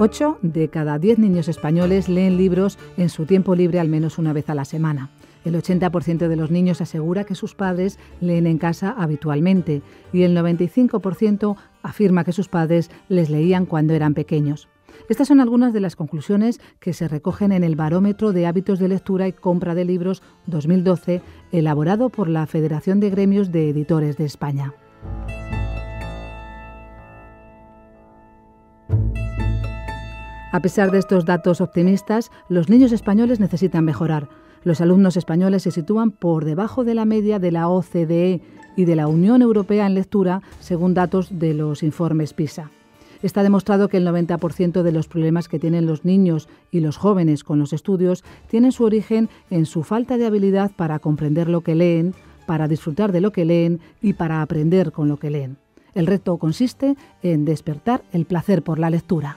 8 de cada 10 niños españoles leen libros en su tiempo libre al menos una vez a la semana. El 80% de los niños asegura que sus padres leen en casa habitualmente y el 95% afirma que sus padres les leían cuando eran pequeños. Estas son algunas de las conclusiones que se recogen en el Barómetro de Hábitos de Lectura y Compra de Libros 2012, elaborado por la Federación de Gremios de Editores de España. A pesar de estos datos optimistas, los niños españoles necesitan mejorar. Los alumnos españoles se sitúan por debajo de la media de la OCDE y de la Unión Europea en lectura, según datos de los informes PISA. Está demostrado que el 90% de los problemas que tienen los niños y los jóvenes con los estudios tienen su origen en su falta de habilidad para comprender lo que leen, para disfrutar de lo que leen y para aprender con lo que leen. El reto consiste en despertar el placer por la lectura.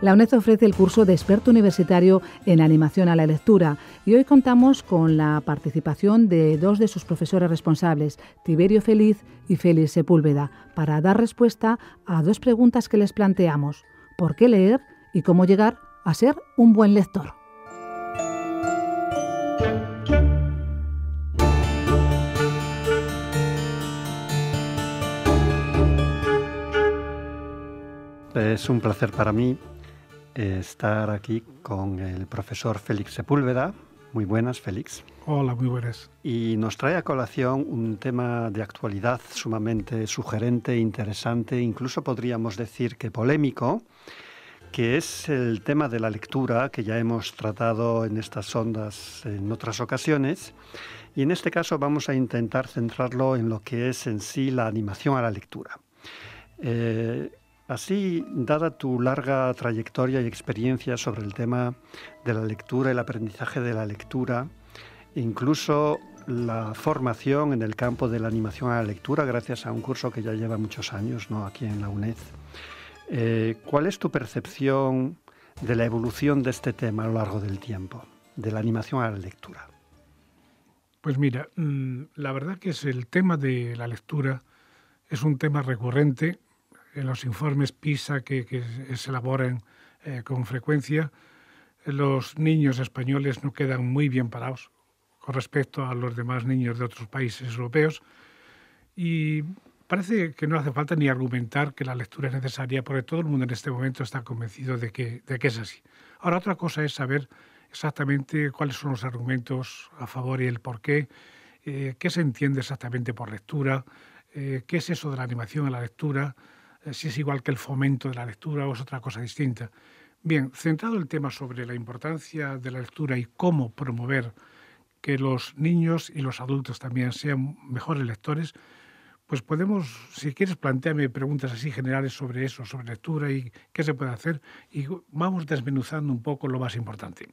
La UNED ofrece el curso de experto universitario en animación a la lectura y hoy contamos con la participación de dos de sus profesores responsables, Tiberio Feliz y Félix Sepúlveda, para dar respuesta a dos preguntas que les planteamos. ¿Por qué leer y cómo llegar a ser un buen lector? Es un placer para mí estar aquí con el profesor Félix Sepúlveda. Muy buenas, Félix. Hola, muy buenas. Y nos trae a colación un tema de actualidad sumamente sugerente, interesante, incluso podríamos decir que polémico, que es el tema de la lectura, que ya hemos tratado en estas ondas en otras ocasiones. Y en este caso vamos a intentar centrarlo en lo que es en sí la animación a la lectura. Eh, Así, dada tu larga trayectoria y experiencia sobre el tema de la lectura, el aprendizaje de la lectura, incluso la formación en el campo de la animación a la lectura, gracias a un curso que ya lleva muchos años ¿no? aquí en la UNED, eh, ¿cuál es tu percepción de la evolución de este tema a lo largo del tiempo, de la animación a la lectura? Pues mira, mm, la verdad que es el tema de la lectura es un tema recurrente en los informes PISA que, se elaboran eh, con frecuencia, los niños españoles no quedan muy bien parados con respecto a los demás niños de otros países europeos y parece que no hace falta ni argumentar que la lectura es necesaria porque todo el mundo en este momento está convencido de que, de que es así. Ahora otra cosa es saber exactamente cuáles son los argumentos a favor y el por qué, eh, qué se entiende exactamente por lectura, eh, qué es eso de la animación a la lectura, si es igual que el fomento de la lectura o es otra cosa distinta. Bien, centrado el tema sobre la importancia de la lectura y cómo promover que los niños y los adultos también sean mejores lectores, pues podemos, si quieres, plantearme preguntas así generales sobre eso, sobre lectura y qué se puede hacer, y vamos desmenuzando un poco lo más importante.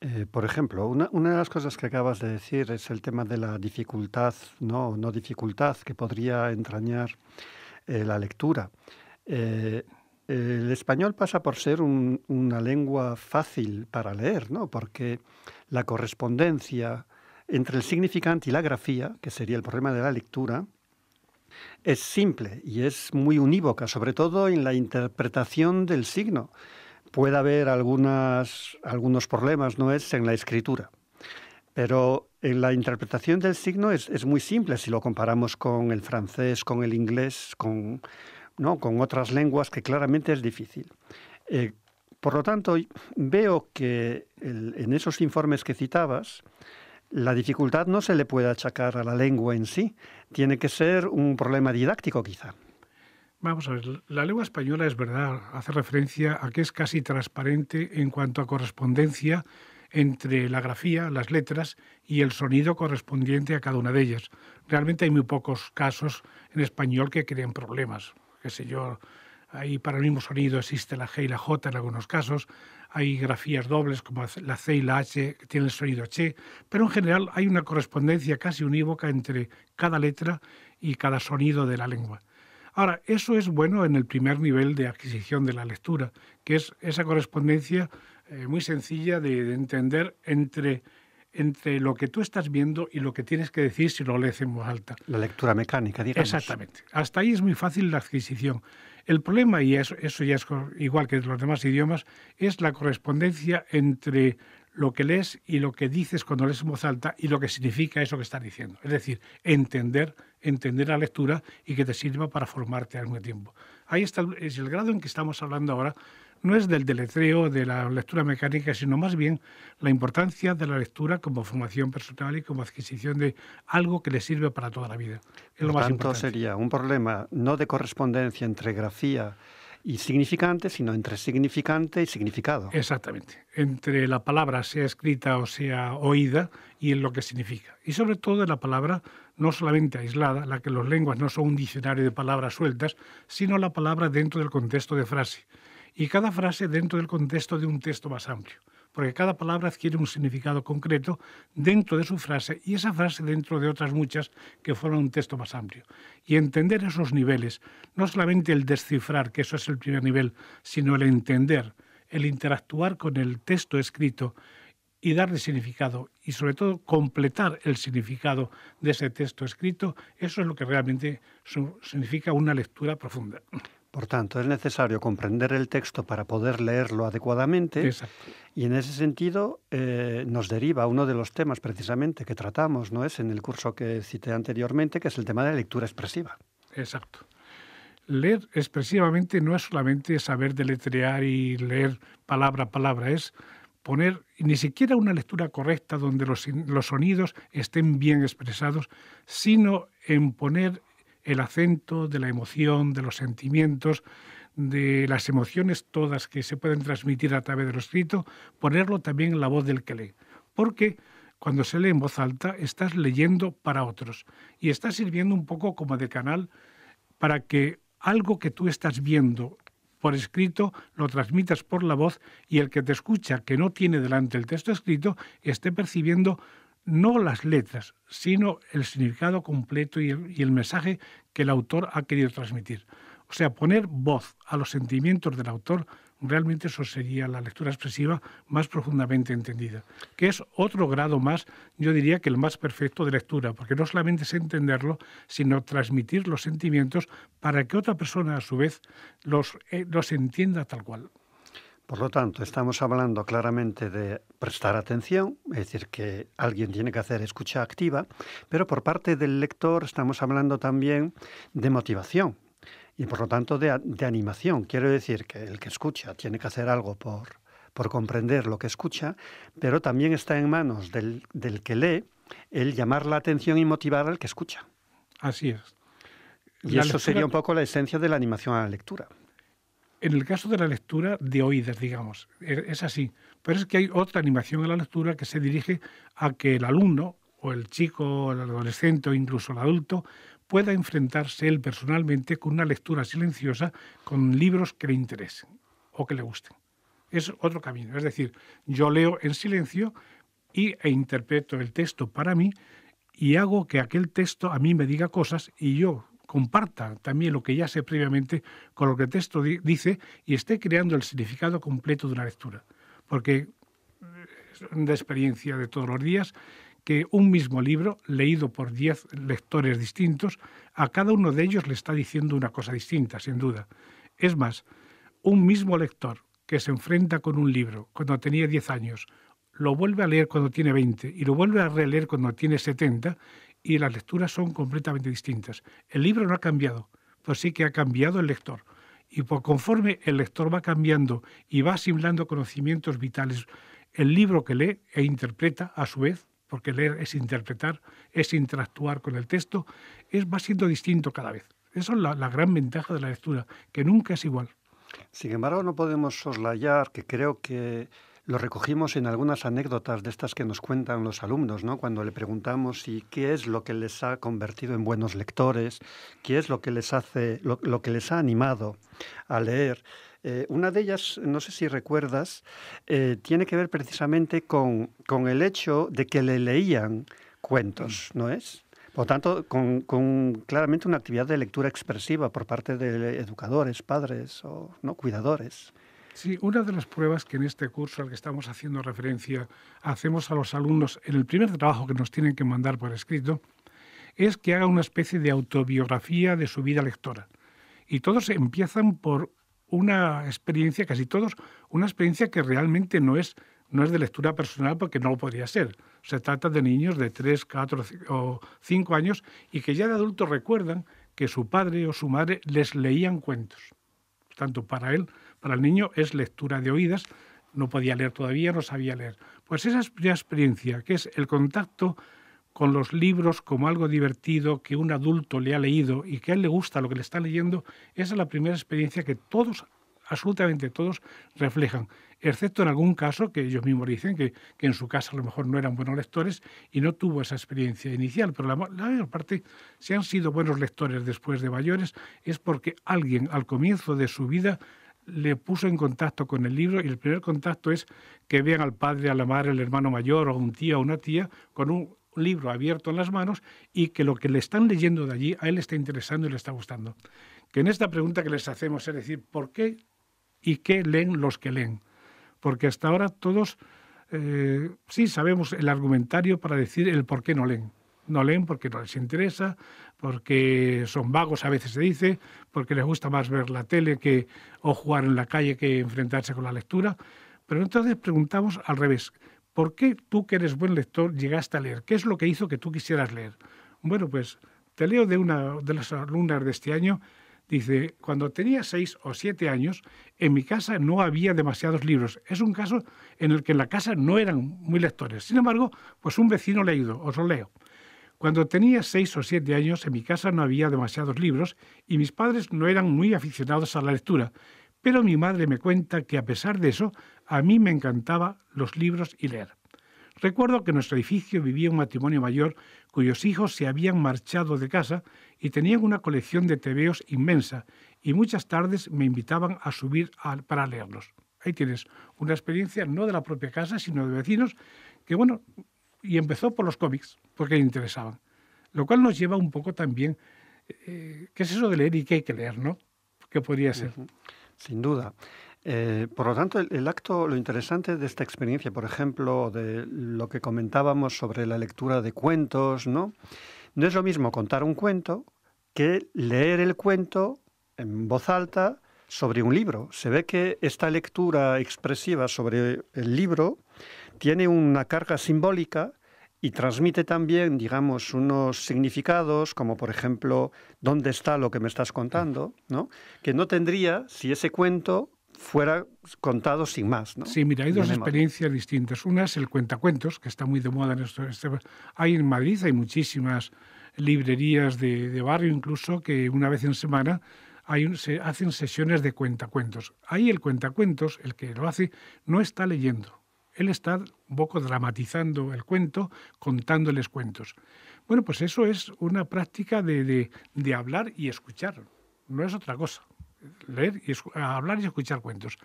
Eh, por ejemplo, una, una, de las cosas que acabas de decir es el tema de la dificultad, no, no dificultad que podría entrañar eh, la lectura. Eh, el español pasa por ser una lengua fácil para leer, ¿no? porque la correspondencia entre el significante y la grafía, que sería el problema de la lectura, es simple y es muy unívoca, sobre todo en la interpretación del signo. Puede haber algunos problemas, ¿no es?, en la escritura. Pero en eh, la interpretación del signo es, muy simple si lo comparamos con el francés, con el inglés, con, ¿no? con otras lenguas que claramente es difícil. Eh, por lo tanto, veo que en esos informes que citabas, la dificultad no se le puede achacar a la lengua en sí, tiene que ser un problema didáctico quizá. Vamos a ver, la lengua española es verdad, hace referencia a que es casi transparente en cuanto a correspondencia entre la grafía, las letras y el sonido correspondiente a cada una de ellas. Realmente hay muy pocos casos en español que creen problemas. ...que sé yo, ahí para el mismo sonido existe la G y la J en algunos casos, hay grafías dobles como la C y la H que tienen el sonido H... pero en general hay una correspondencia casi unívoca entre cada letra y cada sonido de la lengua. Ahora, eso es bueno en el primer nivel de adquisición de la lectura, que es esa correspondencia eh, muy sencilla de, entender entre entre lo que tú estás viendo y lo que tienes que decir si lo lees en voz alta. La lectura mecánica, digamos. Exactamente. Hasta ahí es muy fácil la adquisición. El problema, y eso, eso ya es igual que en los demás idiomas, es la correspondencia entre lo que lees y lo que dices cuando lees en voz alta y lo que significa eso que estás diciendo. Es decir, entender, entender la lectura y que te sirva para formarte al mismo tiempo. Ahí está, es el grado en que estamos hablando ahora no es del deletreo de la lectura mecánica, sino más bien la importancia de la lectura como formación personal y como adquisición de algo que le sirve para toda la vida. Es lo más tanto, sería un problema no de correspondencia entre grafía y significante, sino entre significante y significado. Exactamente, entre la palabra sea escrita o sea oída y en lo que significa. Y sobre todo en la palabra no solamente aislada, la que los lenguas no son un diccionario de palabras sueltas, sino la palabra dentro del contexto de frase y cada frase dentro del contexto de un texto más amplio, porque cada palabra adquiere un significado concreto dentro de su frase y esa frase dentro de otras muchas que forman un texto más amplio. Y entender esos niveles, no solamente el descifrar, que eso es el primer nivel, sino el entender, el interactuar con el texto escrito y darle significado y sobre todo completar el significado de ese texto escrito, eso es lo que realmente significa una lectura profunda. Por tanto, es necesario comprender el texto para poder leerlo adecuadamente. Y en ese sentido eh, nos deriva uno de los temas precisamente que tratamos, ¿no es? En el curso que cité anteriormente, que es el tema de la lectura expresiva. Exacto. Leer expresivamente no es solamente saber deletrear y leer palabra a palabra, es poner ni siquiera una lectura correcta donde los, los sonidos estén bien expresados, sino en poner el acento de la emoción, de los sentimientos, de las emociones todas que se pueden transmitir a través del escrito, ponerlo también en la voz del que lee. Porque cuando se lee en voz alta, estás leyendo para otros y estás sirviendo un poco como de canal para que algo que tú estás viendo por escrito lo transmitas por la voz y el que te escucha, que no tiene delante el texto escrito, esté percibiendo no las letras, sino el significado completo y el, mensaje que el autor ha querido transmitir. O sea, poner voz a los sentimientos del autor realmente eso sería la lectura expresiva más profundamente entendida, que es otro grado más, yo diría que el más perfecto de lectura, porque no solamente es entenderlo, sino transmitir los sentimientos para que otra persona a su vez los eh, entienda tal cual. Por lo tanto, estamos hablando claramente de prestar atención, es decir, que alguien tiene que hacer escucha activa, pero por parte del lector estamos hablando también de motivación y por lo tanto de, animación. Quiero decir que el que escucha tiene que hacer algo por, por comprender lo que escucha, pero también está en manos del, del que lee el llamar la atención y motivar al que escucha. Así es. Y eso sería un poco la esencia de la animación a la lectura en el caso de la lectura de oídas, digamos, e, es así. Pero es que hay otra animación a la lectura que se dirige a que el alumno, o el chico, o el adolescente, o incluso el adulto, pueda enfrentarse él personalmente con una lectura silenciosa con libros que le interesen o que le gusten. Es otro camino. Es decir, yo leo en silencio y, e interpreto el texto para mí y hago que aquel texto a mí me diga cosas y yo, comparta también lo que ya sé previamente con lo que el texto dice y esté creando el significado completo de una lectura. Porque es eh, una experiencia de todos los días que un mismo libro, leído por diez lectores distintos, a cada uno de ellos le está diciendo una cosa distinta, sin duda. Es más, un mismo lector que se enfrenta con un libro cuando tenía diez años, lo vuelve a leer cuando tiene veinte y lo vuelve a releer cuando tiene setenta y las lecturas son completamente distintas. El libro no ha cambiado, pero sí que ha cambiado el lector. Y por conforme el lector va cambiando y va asimilando conocimientos vitales, el libro que lee e interpreta a su vez, porque leer es interpretar, es interactuar con el texto, es, va siendo distinto cada vez. Esa es la gran ventaja de la lectura, que nunca es igual. Sin embargo, no podemos soslayar que creo que lo recogimos en algunas anécdotas de estas que nos cuentan los alumnos, ¿no? Cuando le preguntamos si qué es lo que les ha convertido en buenos lectores, qué es lo que les hace, que les ha animado a leer. Eh, una de ellas, no sé si recuerdas, eh, tiene que ver precisamente con, el hecho de que le leían cuentos, mm. ¿no es? Por tanto, con, con claramente una actividad de lectura expresiva por parte de educadores, padres o ¿no? cuidadores. Sí, una de las pruebas que en este curso al que estamos haciendo referencia hacemos a los alumnos en el primer trabajo que nos tienen que mandar por escrito es que haga una especie de autobiografía de su vida lectora. Y todos empiezan por una experiencia, casi todos, una experiencia que realmente no es, no es de lectura personal porque no lo podría ser. Se trata de niños de 3, 4 o 5 años y que ya de adultos recuerdan que su padre o su madre les leían cuentos. tanto, para él para el niño es lectura de oídas, no podía leer todavía, no sabía leer. Pues esa experiencia, que es el contacto con los libros como algo divertido que un adulto le ha leído y que a él le gusta lo que le está leyendo, esa es la primera experiencia que todos, absolutamente todos, reflejan, excepto en algún caso que ellos mismos dicen que, en su casa a lo mejor no eran buenos lectores y no tuvo esa experiencia inicial, pero la, mayor parte, si han sido buenos lectores después de mayores, es porque alguien al comienzo de su vida le puso en contacto con el libro y el primer contacto es que vean al padre, a la madre, el hermano mayor o un tío o una tía con un libro abierto en las manos y que lo que le están leyendo de allí a él le está interesando y le está gustando. Que en esta pregunta que les hacemos, es decir, ¿por qué y qué leen los que leen? Porque hasta ahora todos eh, sí sabemos el argumentario para decir el por qué no leen. No leen porque no les interesa, porque son vagos, a veces se dice, porque les gusta más ver la tele que, o jugar en la calle que enfrentarse con la lectura. Pero entonces preguntamos al revés, ¿por qué tú que eres buen lector llegaste a leer? ¿Qué es lo que hizo que tú quisieras leer? Bueno, pues te leo de una de las alumnas de este año, dice, cuando tenía seis o siete años, en mi casa no había demasiados libros. Es un caso en el que en la casa no eran muy lectores. Sin embargo, pues un vecino leído ayudó, os lo leo. Cuando tenía seis o siete años en mi casa no había demasiados libros y mis padres no eran muy aficionados a la lectura, pero mi madre me cuenta que a pesar de eso, a mí me encantaba los libros y leer. Recuerdo que en nuestro edificio vivía un matrimonio mayor cuyos hijos se habían marchado de casa y tenían una colección de tebeos inmensa y muchas tardes me invitaban a subir para leerlos. Ahí tienes una experiencia no de la propia casa, sino de vecinos que, bueno, y empezó por los cómics, porque le interesaban. Lo cual nos lleva un poco también, eh, ¿qué es eso de leer y qué hay que leer, no? ¿Qué podría ser? Sin duda. Eh, por lo tanto, el, acto, lo interesante de esta experiencia, por ejemplo, de lo que comentábamos sobre la lectura de cuentos, ¿no? No es lo mismo contar un cuento que leer el cuento en voz alta sobre un libro. Se ve que esta lectura expresiva sobre el libro tiene una carga simbólica y transmite también, digamos, unos significados, como por ejemplo, ¿dónde está lo que me estás contando? ¿no? Que no tendría si ese cuento fuera contado sin más. ¿no? Sí, mira, hay dos experiencias distintas. Una es el cuentacuentos, que está muy de moda en estos... Este hay en Madrid, hay muchísimas librerías de, de barrio incluso, que una vez en semana hay se hacen sesiones de cuentacuentos. Ahí el cuentacuentos, el que lo hace, no está leyendo él está un poco dramatizando el cuento, contándoles cuentos. Bueno, pues eso es una práctica de, hablar y escuchar, no es otra cosa. Leer y hablar y escuchar cuentos.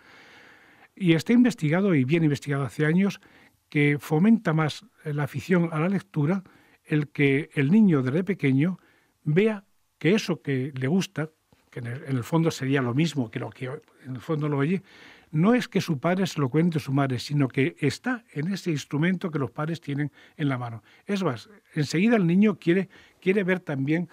Y está investigado y bien investigado hace años que fomenta más la afición a la lectura el que el niño desde pequeño vea que eso que le gusta, que en el, fondo sería lo mismo que lo que en el fondo lo oye, no es que su padre se lo cuente a su madre, sino que está en ese instrumento que los padres tienen en la mano. Es más, enseguida el niño quiere, quiere ver también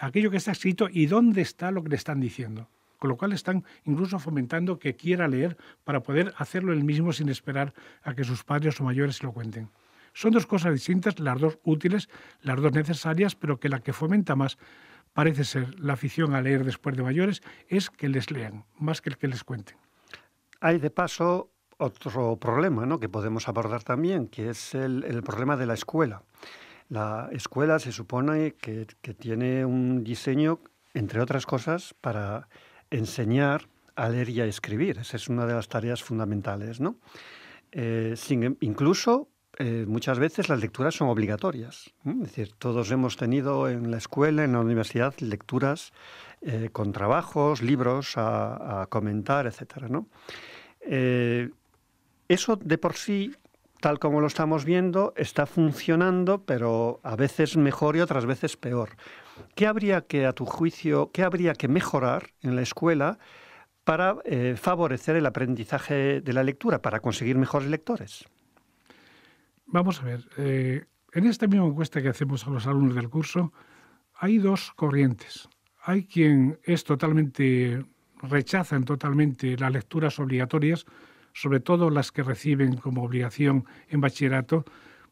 aquello que está escrito y dónde está lo que le están diciendo. Con lo cual están incluso fomentando que quiera leer para poder hacerlo él mismo sin esperar a que sus padres o mayores se lo cuenten. Son dos cosas distintas, las dos útiles, las dos necesarias, pero que la que fomenta más parece ser la afición a leer después de mayores es que les lean, más que el que les cuenten. Hay de paso otro problema que podemos abordar también, que es el, problema de la escuela. La escuela se supone que, tiene un diseño, entre otras cosas, para enseñar a leer y a escribir. Esa es una de las tareas fundamentales. ¿no? Eh, em, incluso eh, muchas veces las lecturas son obligatorias. Es decir, todos hemos tenido en la escuela, en la universidad, lecturas eh, con trabajos, libros a, comentar, etc. Eh, eso de por sí, tal como lo estamos viendo, está funcionando, pero a veces mejor y otras veces peor. ¿Qué habría que, a tu juicio, qué habría que mejorar en la escuela para eh, favorecer el aprendizaje de la lectura, para conseguir mejores lectores? Vamos a ver, en esta misma encuesta que hacemos a los alumnos del curso, hay dos corrientes. Hay quien es totalmente, rechazan totalmente las lecturas obligatorias, sobre todo las que reciben como obligación en bachillerato,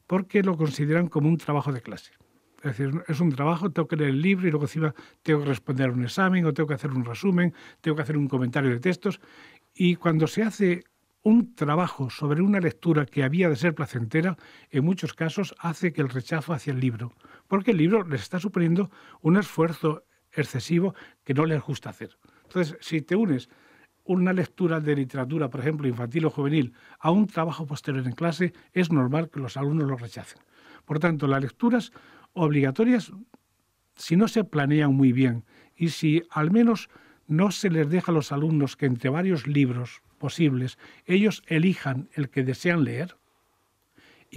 porque lo consideran como un trabajo de clase. Es decir, es un trabajo, tengo que leer el libro y luego encima tengo que responder a un examen o tengo que hacer un resumen, tengo que hacer un comentario de textos. Y cuando se hace un trabajo sobre una lectura que había de ser placentera, en muchos casos hace que el rechazo hacia el libro, porque el libro les está suponiendo un esfuerzo excesivo que no les gusta hacer. Entonces, si te unes una lectura de literatura, por ejemplo, infantil o juvenil, a un trabajo posterior en clase, es normal que los alumnos lo rechacen. Por tanto, las lecturas obligatorias, si no se planean muy bien y si al menos no se les deja a los alumnos que entre varios libros posibles ellos elijan el que desean leer,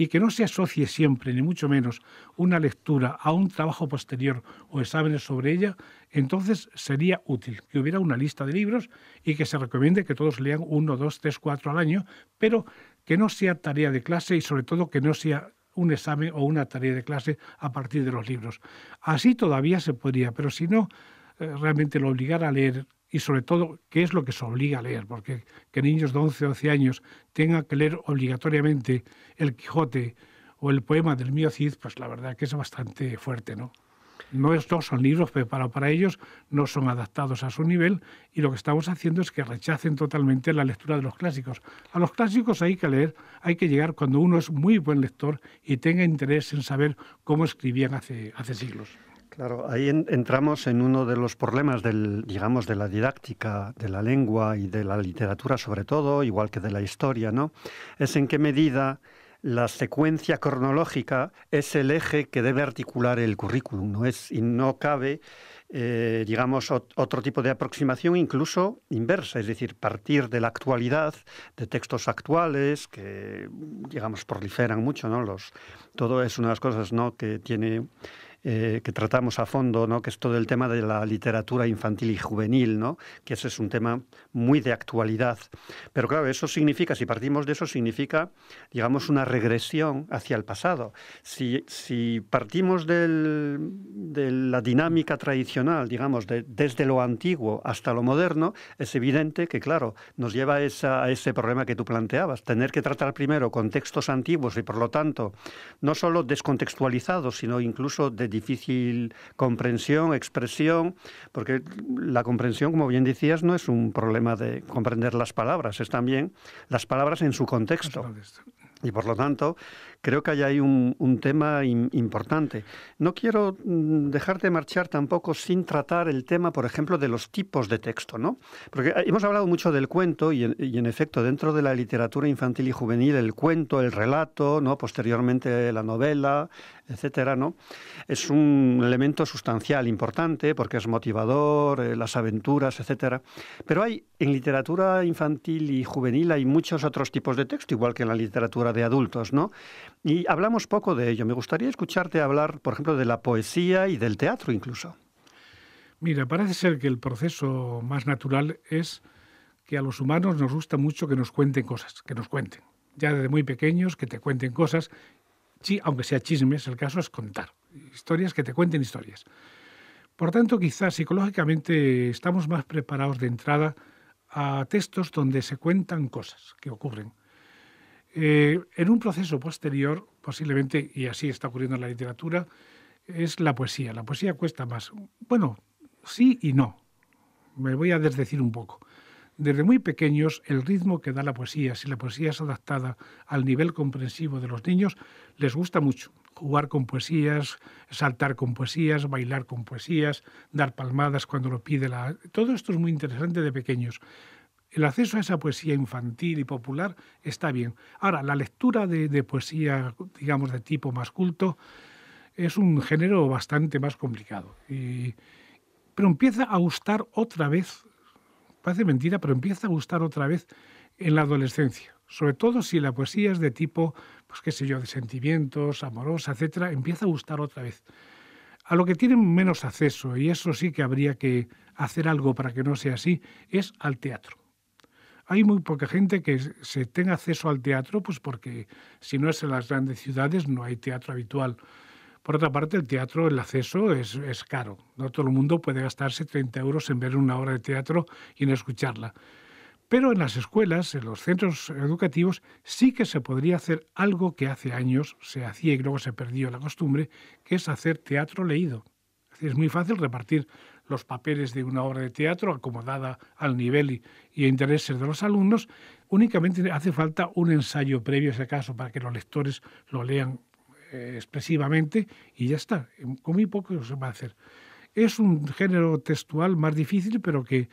y que no se asocie siempre, ni mucho menos, una lectura a un trabajo posterior o exámenes sobre ella, entonces sería útil que hubiera una lista de libros y que se recomiende que todos lean uno, dos, tres, cuatro al año, pero que no sea tarea de clase y sobre todo que no sea un examen o una tarea de clase a partir de los libros. Así todavía se podría, pero si no eh, realmente lo obligar a leer y sobre todo qué es lo que se obliga a leer, porque que niños de 11 o 12 años tengan que leer obligatoriamente El Quijote o el poema del mío Cid, pues la verdad que es bastante fuerte, ¿no? No, estos son libros preparados para ellos, no son adaptados a su nivel y lo que estamos haciendo es que rechacen totalmente la lectura de los clásicos. A los clásicos hay que leer, hay que llegar cuando uno es muy buen lector y tenga interés en saber cómo escribían hace, hace siglos. Claro, ahí entramos en uno de los problemas del, digamos, de la didáctica, de la lengua y de la literatura sobre todo, igual que de la historia, ¿no? Es en qué medida la secuencia cronológica es el eje que debe articular el currículum, ¿no? Es, y no cabe, eh, digamos, otro tipo de aproximación, incluso inversa, es decir, partir de la actualidad, de textos actuales, que, digamos, proliferan mucho, ¿no? Los, todo es una de las cosas, ¿no?, que tiene eh, que tratamos a fondo, ¿no? que es todo el tema de la literatura infantil y juvenil, ¿no? que ese es un tema muy de actualidad. Pero claro, eso significa, si partimos de eso, significa, digamos, una regresión hacia el pasado. Si, partimos de la dinámica tradicional, digamos, de, desde lo antiguo hasta lo moderno, es evidente que, claro, nos lleva a, ese problema que tú planteabas, tener que tratar primero contextos antiguos y, por lo tanto, no solo descontextualizados, sino incluso de difícil comprensión, expresión, porque la comprensión, como bien decías, no es un problema de comprender las palabras, es también las palabras en su contexto. Y por lo tanto, creo que hay ahí un, un tema importante. No quiero mm, dejarte marchar tampoco sin tratar el tema, por ejemplo, de los tipos de texto, ¿no? Porque ah, hemos hablado mucho del cuento y, en, efecto, dentro de la literatura infantil y juvenil, el cuento, el relato, ¿no? Posteriormente la novela, etcétera, ¿no? Es un elemento sustancial, importante, porque es motivador, eh, las aventuras, etcétera. Pero hay, en literatura infantil y juvenil hay muchos otros tipos de texto, igual que en la literatura de adultos, ¿no? Y hablamos poco de ello. Me gustaría escucharte hablar, por ejemplo, de la poesía y del teatro incluso. Mira, parece ser que el proceso más natural es que a los humanos nos gusta mucho que nos cuenten cosas, que nos cuenten. Ya desde muy pequeños, que te cuenten cosas, aunque sea chismes, el caso es contar. Historias que te cuenten historias. Por tanto, quizás psicológicamente estamos más preparados de entrada a textos donde se cuentan cosas que ocurren. Eh, en un proceso posterior, posiblemente, y así está ocurriendo en la literatura, es la poesía. La poesía cuesta más. Bueno, sí y no. Me voy a desdecir un poco. Desde muy pequeños, el ritmo que da la poesía, si la poesía es adaptada al nivel comprensivo de los niños, les gusta mucho. Jugar con poesías, saltar con poesías, bailar con poesías, dar palmadas cuando lo pide la... Todo esto es muy interesante de pequeños el acceso a esa poesía infantil y popular está bien. Ahora, la lectura de, poesía, digamos, de tipo más culto, es un género bastante más complicado. pero empieza a gustar otra vez, parece mentira, pero empieza a gustar otra vez en la adolescencia. Sobre todo si la poesía es de tipo, pues qué sé yo, de sentimientos, amorosa, etcétera, empieza a gustar otra vez. A lo que tienen menos acceso, y eso sí que habría que hacer algo para que no sea así, es al teatro hay muy poca gente que se tenga acceso al teatro, pues porque si no es en las grandes ciudades no hay teatro habitual. Por otra parte, el teatro, el acceso es, es caro. No todo el mundo puede gastarse 30 euros en ver una obra de teatro y en escucharla. Pero en las escuelas, en los centros educativos, sí que se podría hacer algo que hace años se hacía y luego se perdió la costumbre, que es hacer teatro leído. Es muy fácil repartir los papeles de una obra de teatro acomodada al nivel y, a intereses de los alumnos. Únicamente hace falta un ensayo previo, si acaso, para que los lectores lo lean eh, expresivamente y ya está. Em, con muy poco se va a hacer. Es un género textual más difícil, pero que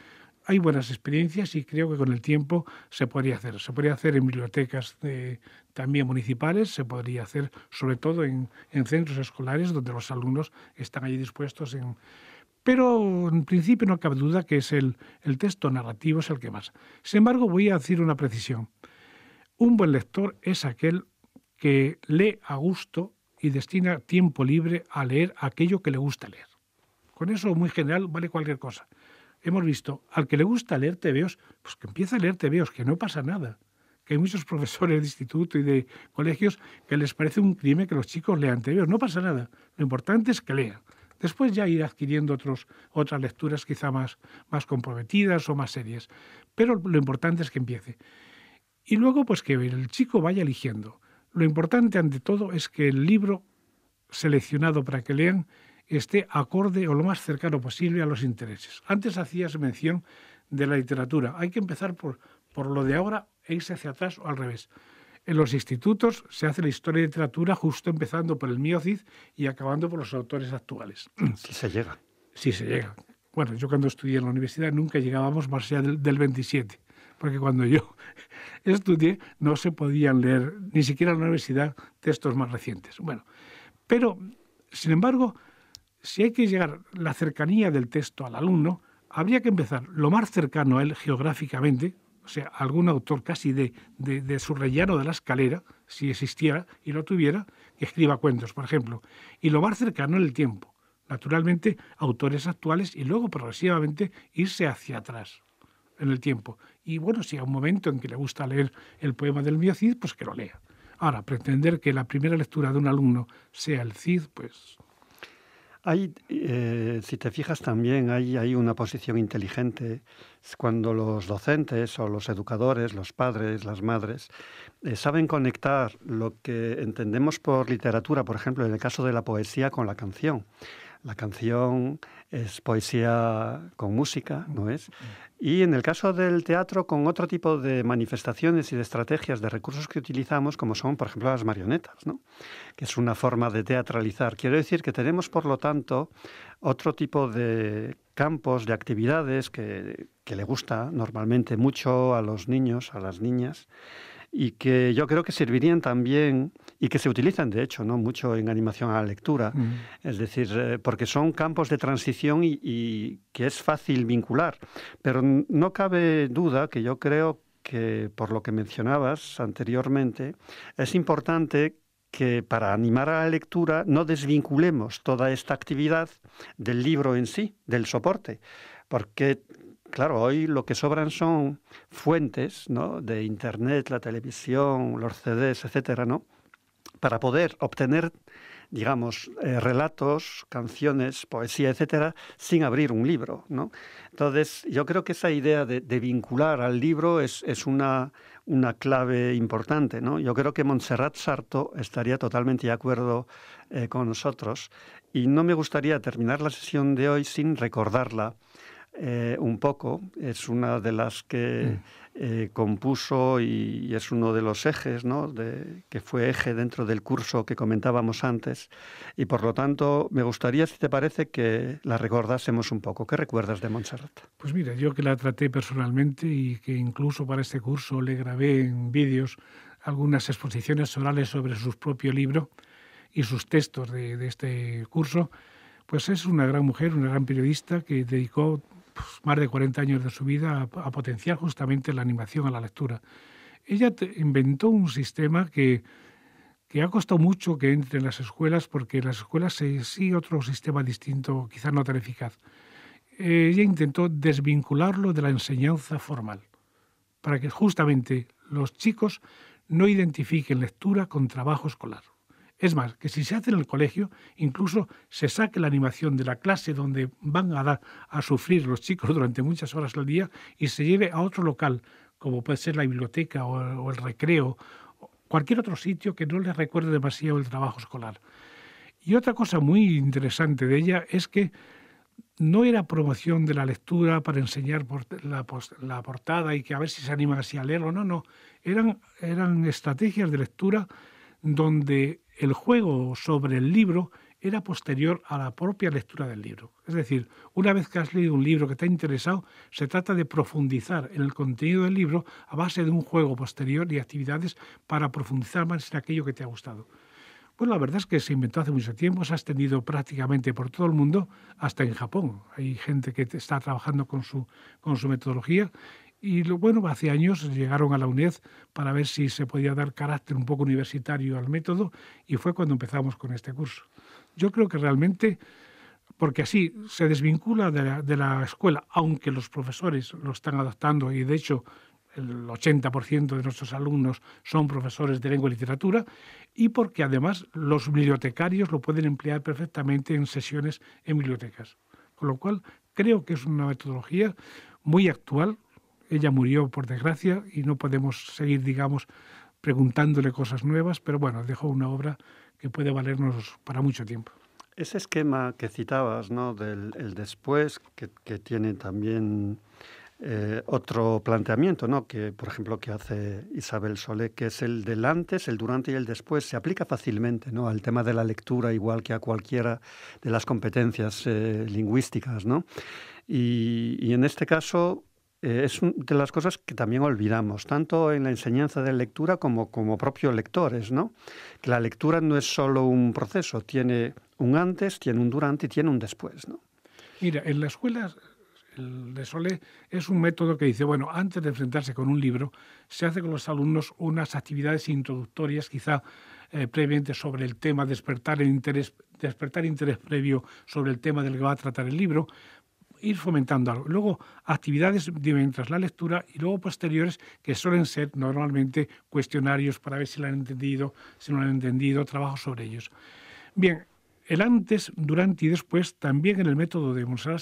hay buenas experiencias y creo que con el tiempo se podría hacer. Se podría hacer en bibliotecas eh, también municipales, se podría hacer sobre todo en, centros escolares donde los alumnos están allí dispuestos en, pero en principio no cabe duda que es el, texto narrativo es el que más. Sin embargo, voy a decir una precisión. Un buen lector es aquel que lee a gusto y destina tiempo libre a leer aquello que le gusta leer. Con eso, muy general, vale cualquier cosa. Hemos visto, al que le gusta leer tebeos, pues que empieza a leer tebeos, que no pasa nada. Que hay muchos profesores de instituto y de colegios que les parece un crimen que los chicos lean tebeos. No pasa nada. Lo importante es que lean. Después ya ir adquiriendo otros, otras lecturas quizá más, más comprometidas o más serias. Pero lo importante es que empiece. Y luego, pues que el chico vaya eligiendo. Lo importante ante todo es que el libro seleccionado para que lean esté acorde o lo más cercano posible a los intereses. Antes hacías mención de la literatura. Hay que empezar por, por lo de ahora e irse hacia atrás o al revés. En los institutos se hace la historia de literatura justo empezando por el Miocid y acabando por los autores actuales. Sí se llega. Sí se llega. Bueno, yo cuando estudié en la universidad nunca llegábamos más allá del, del 27, porque cuando yo estudié no se podían leer ni siquiera en la universidad textos más recientes. Bueno, pero sin embargo, si hay que llegar la cercanía del texto al alumno, habría que empezar lo más cercano a él geográficamente, o sea, algún autor casi de, de, de su rellano de la escalera, si existiera y lo tuviera, que escriba cuentos, por ejemplo, y lo más cercano en el tiempo. Naturalmente, autores actuales y luego progresivamente irse hacia atrás en el tiempo. Y bueno, si hay un momento en que le gusta leer el poema del mío Cid, pues que lo lea. Ahora, pretender que la primera lectura de un alumno sea el Cid, pues hay, eh, si te fijas también, hay, hay una posición inteligente cuando los docentes o los educadores, los padres, las madres, eh, saben conectar lo que entendemos por literatura, por ejemplo, en el caso de la poesía, con la canción. La canción es poesía con música, ¿no es? Y en el caso del teatro, con otro tipo de manifestaciones y de estrategias de recursos que utilizamos, como son, por ejemplo, las marionetas, que es una forma de teatralizar. Quiero decir que tenemos, por lo tanto, otro tipo de campos, de actividades que, que le gusta normalmente mucho a los niños, a las niñas, y que yo creo que servirían también y que se utilizan de hecho no mucho en animación a la lectura mm. es decir eh, porque son campos de transición y, y, que es fácil vincular pero no cabe duda que yo creo que por lo que mencionabas anteriormente es importante que para animar a la lectura no desvinculemos toda esta actividad del libro en sí, del soporte, porque claro, hoy lo que sobran son fuentes ¿no? de Internet, la televisión, los CDs, etcétera, para poder obtener digamos, eh, relatos, canciones, poesía, etcétera, sin abrir un libro, Entonces, yo creo que esa idea de, vincular al libro es, una, clave importante, Yo creo que Montserrat Sarto estaría totalmente de acuerdo eh, con nosotros y no me gustaría terminar la sesión de hoy sin recordarla eh, un poco. Es una de las que mm. eh, compuso y, es uno de los ejes, que fue eje dentro del curso que comentábamos antes. Y por lo tanto, me gustaría, si te parece, que la recordásemos un poco. ¿Qué recuerdas de Montserrat? Pues mira, yo que la traté personalmente y que incluso para este curso le grabé en vídeos algunas exposiciones orales sobre su propio libro y sus textos de, de este curso, pues es una gran mujer, una gran periodista que dedicó pues, más de 40 años de su vida a, potenciar justamente la animación a la lectura. Ella inventó un sistema que, que ha costado mucho que entre en las escuelas porque en las escuelas se sigue otro sistema distinto, quizás no tan eficaz. Eh, ella intentó desvincularlo de la enseñanza formal para que justamente los chicos no identifiquen lectura con trabajo escolar. Es más, que si se hace en el colegio, incluso se saque la animación de la clase donde van a, dar, a sufrir los chicos durante muchas horas al día y se lleve a otro local, como puede ser la biblioteca o, el recreo, cualquier otro sitio que no les recuerde demasiado el trabajo escolar. Y otra cosa muy interesante de ella es que no era promoción de la lectura para enseñar la, portada y que a ver si se animan así a o no, no, eran, eran estrategias de lectura donde el juego sobre el libro era posterior a la propia lectura del libro. Es decir, una vez que has leído un libro que te ha interesado, se trata de profundizar en el contenido del libro a base de un juego posterior y actividades para profundizar más en aquello que te ha gustado. Bueno, la verdad es que se inventó hace mucho tiempo, se ha extendido prácticamente por todo el mundo, hasta en Japón. Hay gente que está trabajando con su, con su metodología y lo, bueno, hace años llegaron a la UNED para ver si se podía dar carácter un poco universitario al método y fue cuando empezamos con este curso. Yo creo que realmente, porque así se desvincula de la, de la escuela, aunque los profesores lo están adaptando y de hecho el 80% de nuestros alumnos son profesores de lengua y literatura, y porque además los bibliotecarios lo pueden emplear perfectamente en sesiones en bibliotecas. Con lo cual, creo que es una metodología muy actual, ella murió por desgracia y no podemos seguir, digamos, preguntándole cosas nuevas, pero bueno, dejó una obra que puede valernos para mucho tiempo. Ese esquema que citabas, ¿no? Del el después, que, tiene también eh, otro planteamiento, ¿no? Que, por ejemplo, que hace Isabel Solé, que es el del antes, el durante y el después, se aplica fácilmente, ¿no? Al tema de la lectura, igual que a cualquiera de las competencias eh, lingüísticas, ¿no? Y, y en este caso, eh, es una de las cosas que también olvidamos, tanto en la enseñanza de lectura como como propios lectores, ¿no? Que la lectura no es solo un proceso, tiene un antes, tiene un durante y tiene un después, ¿no? Mira, en la escuela de Sole es un método que dice, bueno, antes de enfrentarse con un libro, se hace con los alumnos unas actividades introductorias, quizá eh, previamente sobre el tema, despertar, el interés, despertar interés previo sobre el tema del que va a tratar el libro, ir fomentando algo. Luego, actividades mientras la lectura y luego posteriores que suelen ser normalmente cuestionarios para ver si la han entendido, si no lo han entendido, trabajo sobre ellos. Bien, el antes, durante y después también en el método de Monserrat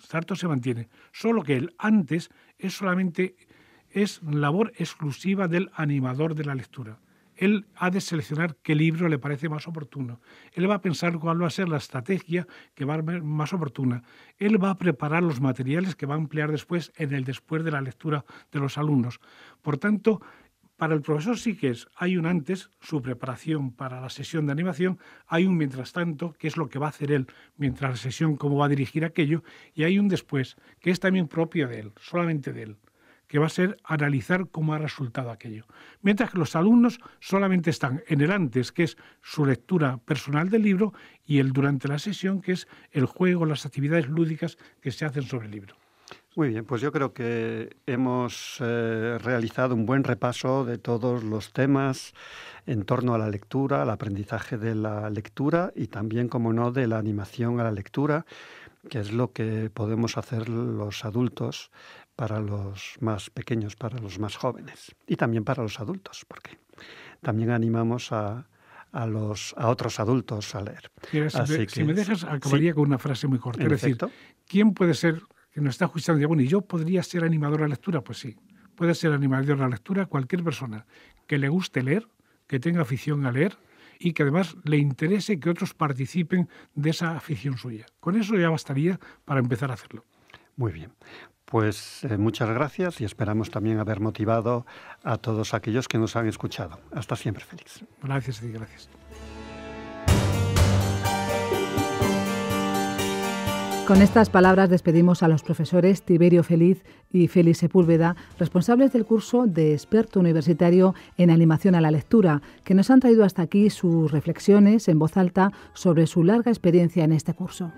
Sarto se mantiene, solo que el antes es solamente es labor exclusiva del animador de la lectura. Él ha de seleccionar qué libro le parece más oportuno. Él va a pensar cuál va a ser la estrategia que va a ser más oportuna. Él va a preparar los materiales que va a emplear después en el después de la lectura de los alumnos. Por tanto, para el profesor sí que hay un antes, su preparación para la sesión de animación, hay un mientras tanto, que es lo que va a hacer él mientras la sesión, cómo va a dirigir aquello, y hay un después, que es también propio de él, solamente de él que va a ser analizar cómo ha resultado aquello. Mientras que los alumnos solamente están en el antes, que es su lectura personal del libro, y el durante la sesión, que es el juego, las actividades lúdicas que se hacen sobre el libro. Muy bien, pues yo creo que hemos eh, realizado un buen repaso de todos los temas en torno a la lectura, al aprendizaje de la lectura y también, como no, de la animación a la lectura, que es lo que podemos hacer los adultos para los más pequeños, para los más jóvenes y también para los adultos, porque también animamos a, a, los, a otros adultos a leer. si, Así me, dejas, acabaría con una frase muy corta. decir, ¿quién puede ser, que nos está escuchando, bueno, y yo podría ser animador a la lectura? Pues sí, puede ser animador a la lectura cualquier persona que le guste leer, que tenga afición a leer y que además le interese que otros participen de esa afición suya. Con eso ya bastaría para empezar a hacerlo. Muy bien. Pues eh, muchas gracias y esperamos también haber motivado a todos aquellos que nos han escuchado. Hasta siempre, Félix. Gracias, y gracias. Con estas palabras despedimos a los profesores Tiberio Feliz y Félix Sepúlveda, responsables del curso de experto universitario en animación a la lectura, que nos han traído hasta aquí sus reflexiones en voz alta sobre su larga experiencia en este curso.